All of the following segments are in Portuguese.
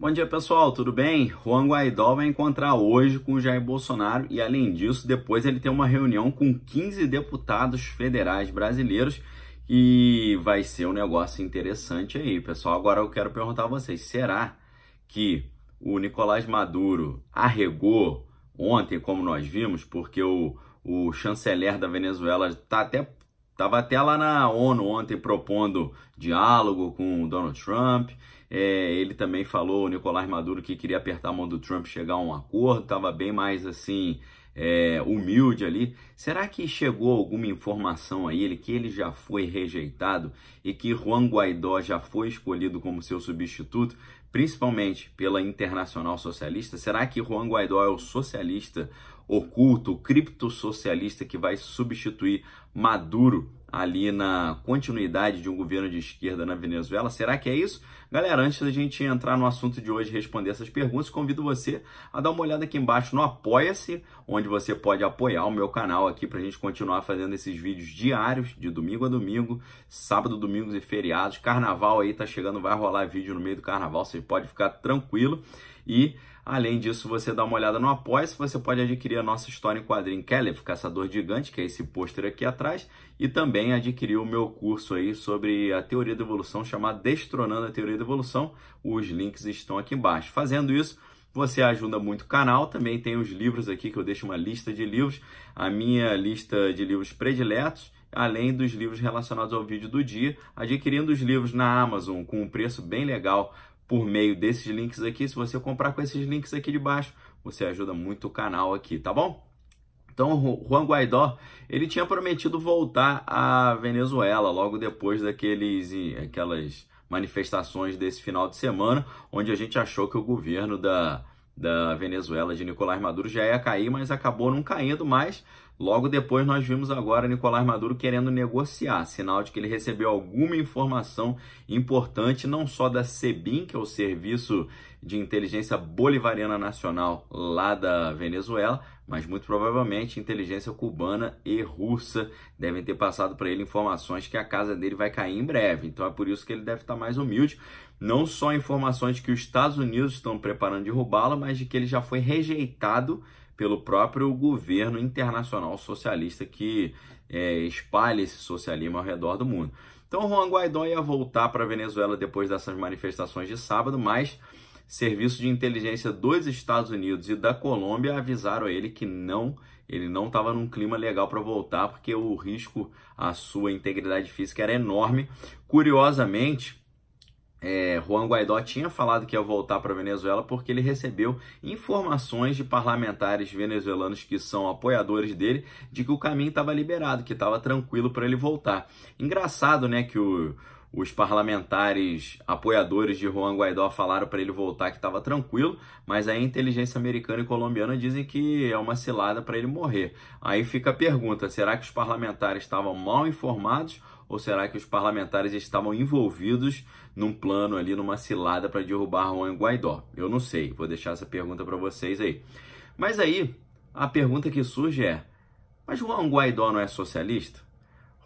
Bom dia pessoal, tudo bem? Juan Guaidó vai encontrar hoje com o Jair Bolsonaro e, além disso, depois ele tem uma reunião com 15 deputados federais brasileiros e vai ser um negócio interessante aí, pessoal. Agora eu quero perguntar a vocês: será que o Nicolás Maduro arregou ontem, como nós vimos, porque o, o chanceler da Venezuela está até Estava até lá na ONU ontem propondo diálogo com o Donald Trump. É, ele também falou, o Nicolás Maduro, que queria apertar a mão do Trump, chegar a um acordo. Estava bem mais assim, é, humilde ali. Será que chegou alguma informação a ele que ele já foi rejeitado e que Juan Guaidó já foi escolhido como seu substituto? principalmente pela Internacional Socialista? Será que Juan Guaidó é o socialista oculto, criptossocialista que vai substituir Maduro ali na continuidade de um governo de esquerda na Venezuela? Será que é isso? Galera, antes da gente entrar no assunto de hoje e responder essas perguntas, convido você a dar uma olhada aqui embaixo no Apoia-se, onde você pode apoiar o meu canal aqui para a gente continuar fazendo esses vídeos diários, de domingo a domingo, sábado, domingos e feriados. Carnaval aí tá chegando, vai rolar vídeo no meio do carnaval, você pode ficar tranquilo. E Além disso, você dá uma olhada no Apoia-se, você pode adquirir a nossa história em quadrinho Caleb, Caçador Gigante, que é esse pôster aqui atrás, e também adquirir o meu curso aí sobre a teoria da evolução, chamado Destronando a Teoria da Evolução. Os links estão aqui embaixo. Fazendo isso, você ajuda muito o canal. Também tem os livros aqui que eu deixo uma lista de livros, a minha lista de livros prediletos, além dos livros relacionados ao vídeo do dia, adquirindo os livros na Amazon com um preço bem legal por meio desses links aqui. Se você comprar com esses links aqui de baixo, você ajuda muito o canal aqui, tá bom? Então, Juan Guaidó, ele tinha prometido voltar à Venezuela logo depois daqueles aquelas manifestações desse final de semana, onde a gente achou que o governo da, da Venezuela de Nicolás Maduro já ia cair, mas acabou não caindo mais. Logo depois, nós vimos agora Nicolás Maduro querendo negociar, sinal de que ele recebeu alguma informação importante, não só da SEBIN, que é o Serviço de Inteligência Bolivariana Nacional lá da Venezuela, mas muito provavelmente inteligência cubana e russa devem ter passado para ele informações que a casa dele vai cair em breve. Então é por isso que ele deve estar mais humilde. Não só informações de que os Estados Unidos estão preparando derrubá lo mas de que ele já foi rejeitado pelo próprio governo internacional socialista que é, espalha esse socialismo ao redor do mundo. Então, Juan Guaidó ia voltar para a Venezuela depois dessas manifestações de sábado, mas serviços de inteligência dos Estados Unidos e da Colômbia avisaram ele que não, ele não estava num clima legal para voltar, porque o risco à sua integridade física era enorme. Curiosamente, é, Juan Guaidó tinha falado que ia voltar para a Venezuela porque ele recebeu informações de parlamentares venezuelanos que são apoiadores dele de que o caminho estava liberado, que estava tranquilo para ele voltar. Engraçado, né, que o, os parlamentares apoiadores de Juan Guaidó falaram para ele voltar que estava tranquilo, mas a inteligência americana e colombiana dizem que é uma cilada para ele morrer. Aí fica a pergunta: será que os parlamentares estavam mal informados? Ou será que os parlamentares estavam envolvidos num plano ali, numa cilada para derrubar Juan Guaidó? Eu não sei, vou deixar essa pergunta para vocês aí. Mas aí, a pergunta que surge é: mas Juan Guaidó não é socialista?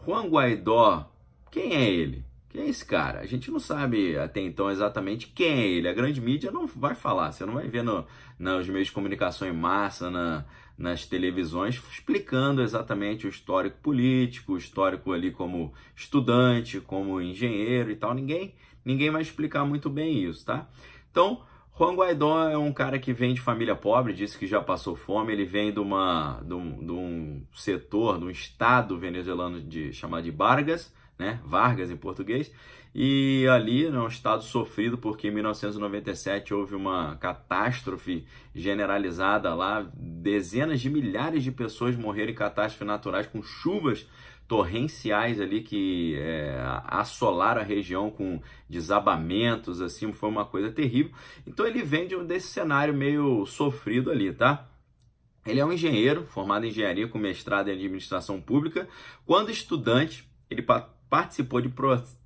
Juan Guaidó, quem é ele? Quem é esse cara? A gente não sabe até então exatamente quem é ele. A grande mídia não vai falar. Você não vai ver no, nos meios de comunicação em massa, na, nas televisões, explicando exatamente o histórico político, o histórico ali como estudante, como engenheiro e tal. Ninguém, ninguém vai explicar muito bem isso, tá? Então, Juan Guaidó é um cara que vem de família pobre, disse que já passou fome, ele vem de, uma, de, um, de um setor, de um estado venezuelano de, chamado de Vargas, né? Vargas em português, e ali, né, um estado sofrido, porque em 1997 houve uma catástrofe generalizada lá, dezenas de milhares de pessoas morreram em catástrofes naturais com chuvas torrenciais ali que é, assolaram a região com desabamentos, assim, foi uma coisa terrível. Então ele vem de, desse cenário meio sofrido ali, tá? Ele é um engenheiro, formado em engenharia com mestrado em administração pública. Quando estudante, ele participou de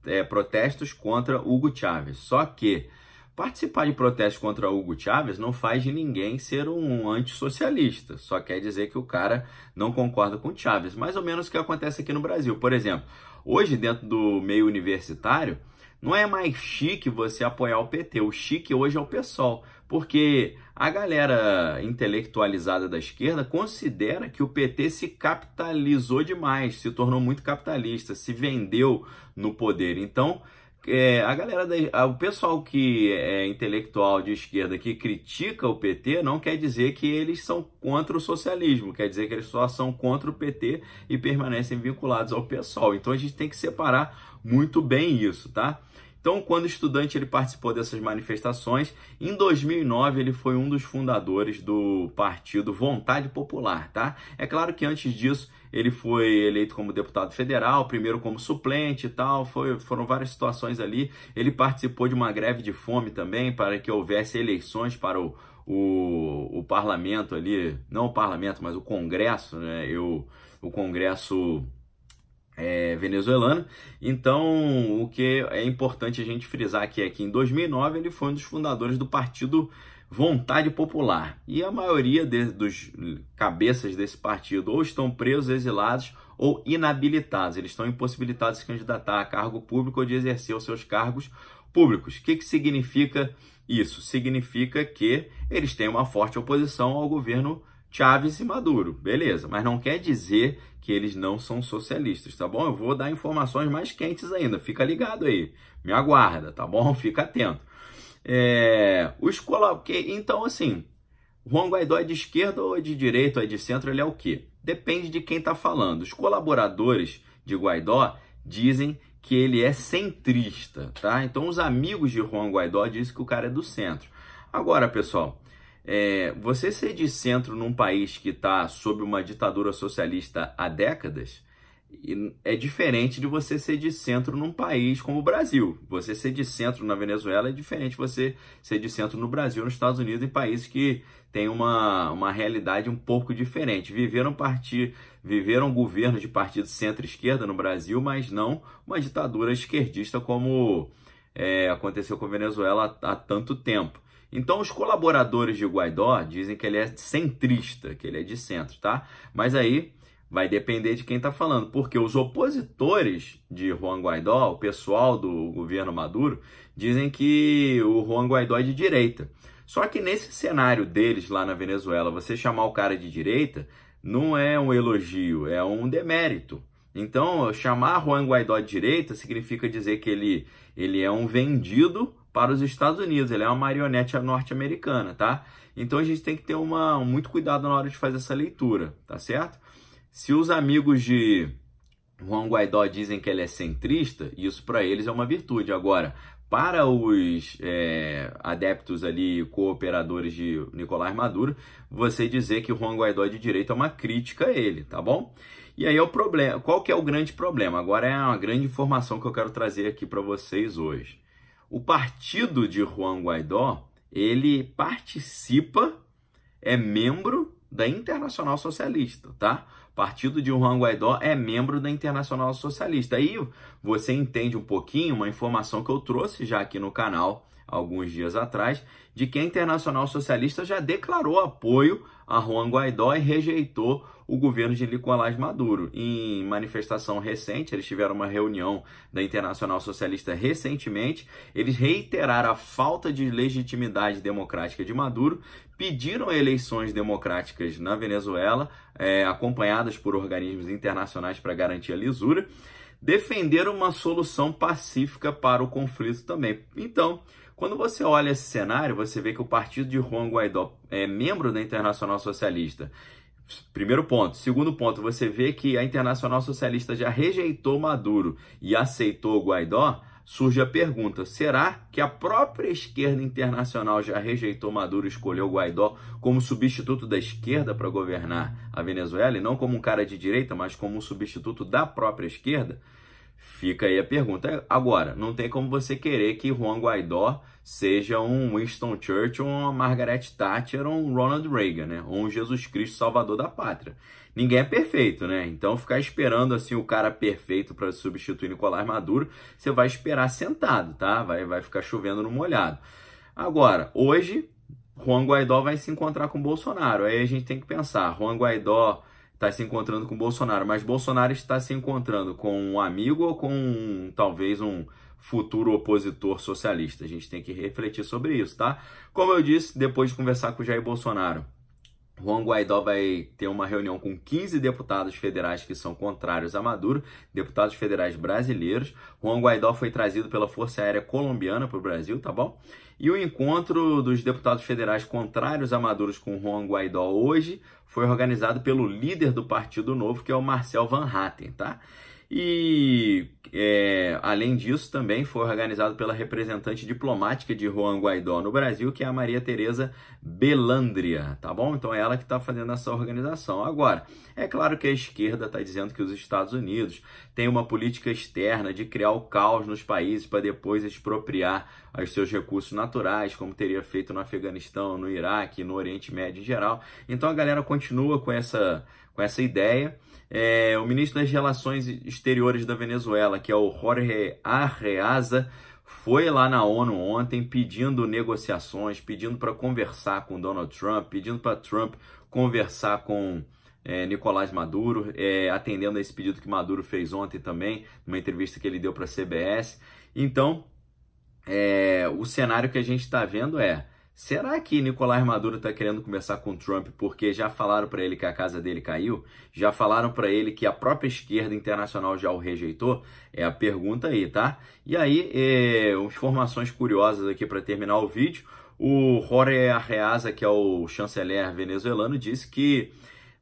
é, protestos contra Hugo Chávez. Só que participar de protestos contra Hugo Chávez não faz de ninguém ser um antissocialista. Só quer dizer que o cara não concorda com Chávez. Mais ou menos o que acontece aqui no Brasil. Por exemplo, hoje dentro do meio universitário, não é mais chique você apoiar o PT, o chique hoje é o PSOL, porque a galera intelectualizada da esquerda considera que o PT se capitalizou demais, se tornou muito capitalista, se vendeu no poder. Então, é, a galera, da, o pessoal que é intelectual de esquerda que critica o PT não quer dizer que eles são contra o socialismo, quer dizer que eles só são contra o PT e permanecem vinculados ao pessoal. Então a gente tem que separar muito bem isso, tá? Então, quando o estudante, ele participou dessas manifestações. Em 2009, ele foi um dos fundadores do partido Vontade Popular, tá? É claro que antes disso, ele foi eleito como deputado federal, primeiro como suplente e tal, foi, foram várias situações ali. Ele participou de uma greve de fome também para que houvesse eleições para o, o, o parlamento ali, não o parlamento, mas o congresso, né? Eu, o congresso é, Então, o que é importante a gente frisar aqui é que em 2009 ele foi um dos fundadores do Partido vontade popular. E a maioria de, dos cabeças desse partido ou estão presos, exilados ou inabilitados. Eles estão impossibilitados de se candidatar a cargo público ou de exercer os seus cargos públicos. O que, que significa isso? Significa que eles têm uma forte oposição ao governo Chávez e Maduro, beleza, mas não quer dizer que eles não são socialistas, tá bom? Eu vou dar informações mais quentes ainda, fica ligado aí, me aguarda, tá bom? Fica atento. É, os que Então, assim, Juan Guaidó é de esquerda ou é de direita ou é de centro, ele é o quê? Depende de quem está falando. Os colaboradores de Guaidó dizem que ele é centrista, tá? Então, os amigos de Juan Guaidó dizem que o cara é do centro. Agora, pessoal, é, você ser de centro num país que está sob uma ditadura socialista há décadas é diferente de você ser de centro num país como o Brasil. Você ser de centro na Venezuela é diferente de você ser de centro no Brasil, nos Estados Unidos, em países que têm uma, uma realidade um pouco diferente. Viveram partir, viveram governos de partido centro-esquerda no Brasil, mas não uma ditadura esquerdista como é, aconteceu com a Venezuela há, há tanto tempo. Então, os colaboradores de Guaidó dizem que ele é centrista, que ele é de centro, tá? Mas aí Vai depender de quem está falando, porque os opositores de Juan Guaidó, o pessoal do governo Maduro, dizem que o Juan Guaidó é de direita. Só que nesse cenário deles lá na Venezuela, você chamar o cara de direita não é um elogio, é um demérito. Então, chamar Juan Guaidó de direita significa dizer que ele, ele é um vendido para os Estados Unidos, ele é uma marionete norte-americana, tá? Então a gente tem que ter uma, muito cuidado na hora de fazer essa leitura, tá certo? Se os amigos de Juan Guaidó dizem que ele é centrista, isso para eles é uma virtude. Agora, para os é, adeptos ali, cooperadores de Nicolás Maduro, você dizer que Juan Guaidó é de direita é uma crítica a ele, tá bom? E aí é o problema. Qual que é o grande problema? Agora é uma grande informação que eu quero trazer aqui para vocês hoje. O partido de Juan Guaidó, ele participa, é membro da Internacional Socialista, tá? partido de Juan Guaidó é membro da Internacional Socialista. Aí você entende um pouquinho uma informação que eu trouxe já aqui no canal alguns dias atrás, de que a Internacional Socialista já declarou apoio a Juan Guaidó e rejeitou o governo de Nicolás Maduro. Em manifestação recente, eles tiveram uma reunião da Internacional Socialista recentemente, eles reiteraram a falta de legitimidade democrática de Maduro, pediram eleições democráticas na Venezuela, é, acompanhadas por organismos internacionais para garantir a lisura, defender uma solução pacífica para o conflito também. Então, quando você olha esse cenário, você vê que o partido de Juan Guaidó é membro da Internacional Socialista. Primeiro ponto. Segundo ponto, você vê que a Internacional Socialista já rejeitou Maduro e aceitou Guaidó surge a pergunta: será que a própria esquerda internacional já rejeitou Maduro e escolheu Guaidó como substituto da esquerda para governar a Venezuela e não como um cara de direita, mas como um substituto da própria esquerda? Fica aí a pergunta. Agora, não tem como você querer que Juan Guaidó seja um Winston Churchill, uma Margaret Thatcher ou um Ronald Reagan, né? ou um Jesus Cristo salvador da pátria ninguém é perfeito, né? Então ficar esperando assim o cara perfeito para substituir Nicolás Maduro, você vai esperar sentado, tá? Vai, vai ficar chovendo no molhado. Agora, hoje, Juan Guaidó vai se encontrar com Bolsonaro. Aí a gente tem que pensar, Juan Guaidó está se encontrando com Bolsonaro, mas Bolsonaro está se encontrando com um amigo ou com um, talvez um futuro opositor socialista. A gente tem que refletir sobre isso, tá? Como eu disse, depois de conversar com o Jair Bolsonaro, Juan Guaidó vai ter uma reunião com 15 deputados federais que são contrários a Maduro, deputados federais brasileiros. Juan Guaidó foi trazido pela Força Aérea Colombiana para o Brasil, tá bom? E o encontro dos deputados federais contrários a Maduro com Juan Guaidó hoje foi organizado pelo líder do Partido Novo, que é o Marcel Van Hatten, tá? E, é, além disso, também foi organizado pela representante diplomática de Juan Guaidó no Brasil, que é a Maria Tereza Belandria, tá bom? Então é ela que está fazendo essa organização. Agora, é claro que a esquerda está dizendo que os Estados Unidos têm uma política externa de criar o caos nos países para depois expropriar os seus recursos naturais, como teria feito no Afeganistão, no Iraque, no Oriente Médio em geral. Então a galera continua com essa, com essa ideia é, o ministro das Relações Exteriores da Venezuela, que é o Jorge Arreaza, foi lá na ONU ontem pedindo negociações, pedindo para conversar com Donald Trump, pedindo para Trump conversar com é, Nicolás Maduro, é, atendendo a esse pedido que Maduro fez ontem também, numa entrevista que ele deu para a CBS. Então, é, o cenário que a gente está vendo é Será que Nicolás Maduro está querendo começar com Trump porque já falaram para ele que a casa dele caiu? Já falaram para ele que a própria esquerda internacional já o rejeitou? É a pergunta aí, tá? E aí, é, informações curiosas aqui para terminar o vídeo. O Jorge Arreaza, que é o chanceler venezuelano, disse que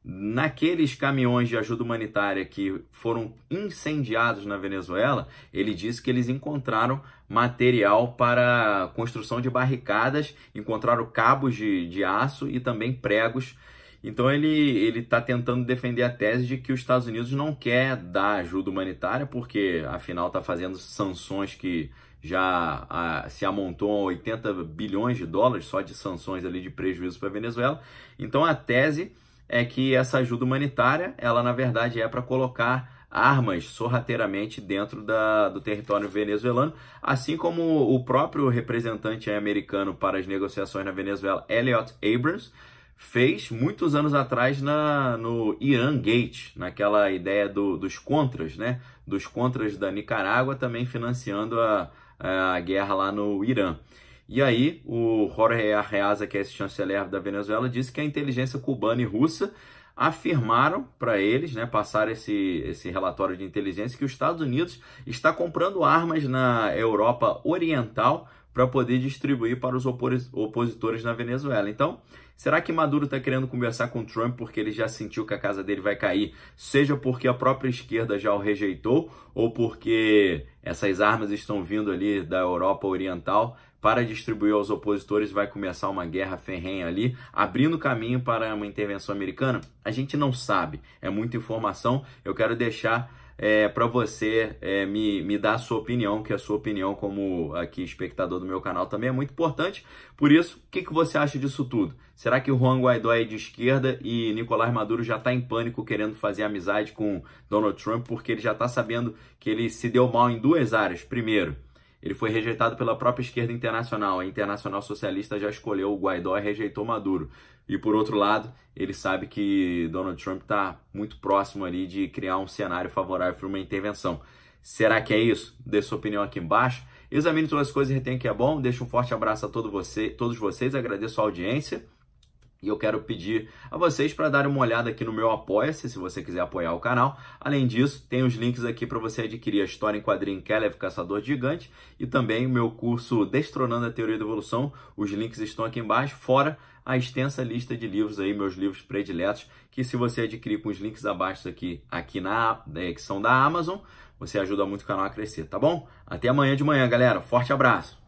naqueles caminhões de ajuda humanitária que foram incendiados na Venezuela, ele disse que eles encontraram material para construção de barricadas, encontraram cabos de, de aço e também pregos. Então ele está tentando defender a tese de que os Estados Unidos não quer dar ajuda humanitária, porque afinal está fazendo sanções que já a, se amontou 80 bilhões de dólares só de sanções ali de prejuízo para a Venezuela. Então a tese é que essa ajuda humanitária, ela na verdade é para colocar armas sorrateiramente dentro da, do território venezuelano, assim como o próprio representante americano para as negociações na Venezuela, Elliot Abrams, fez muitos anos atrás na, no Irã Gate, naquela ideia do, dos contras, né? Dos contras da Nicarágua também financiando a, a guerra lá no Irã. E aí, o Jorge Arreaza, que é esse chanceler da Venezuela, disse que a inteligência cubana e russa afirmaram para eles, né, passaram esse, esse relatório de inteligência, que os Estados Unidos está comprando armas na Europa Oriental para poder distribuir para os opositores na Venezuela. Então, será que Maduro está querendo conversar com Trump porque ele já sentiu que a casa dele vai cair, seja porque a própria esquerda já o rejeitou ou porque essas armas estão vindo ali da Europa Oriental para distribuir aos opositores, vai começar uma guerra ferrenha ali, abrindo caminho para uma intervenção americana? A gente não sabe, é muita informação. Eu quero deixar é, para você é, me, me dar a sua opinião, que a sua opinião como aqui espectador do meu canal também é muito importante. Por isso, o que, que você acha disso tudo? Será que o Juan Guaidó é de esquerda e Nicolás Maduro já está em pânico querendo fazer amizade com Donald Trump porque ele já está sabendo que ele se deu mal em duas áreas? Primeiro, ele foi rejeitado pela própria esquerda internacional. A Internacional Socialista já escolheu o Guaidó e rejeitou Maduro. E por outro lado, ele sabe que Donald Trump está muito próximo ali de criar um cenário favorável para uma intervenção. Será que é isso? Dê sua opinião aqui embaixo. Examine todas as coisas e retenha que é bom. Deixo um forte abraço a todo você, todos vocês. Agradeço a audiência. E eu quero pedir a vocês para darem uma olhada aqui no meu Apoia-se, se você quiser apoiar o canal. Além disso, tem os links aqui para você adquirir a história em quadrinho Kelev é Caçador Gigante e também o meu curso Destronando a Teoria da Evolução. Os links estão aqui embaixo, fora a extensa lista de livros aí, meus livros prediletos, que se você adquirir com os links abaixo aqui, aqui na é, que são da Amazon, você ajuda muito o canal a crescer, tá bom? Até amanhã de manhã, galera. Forte abraço!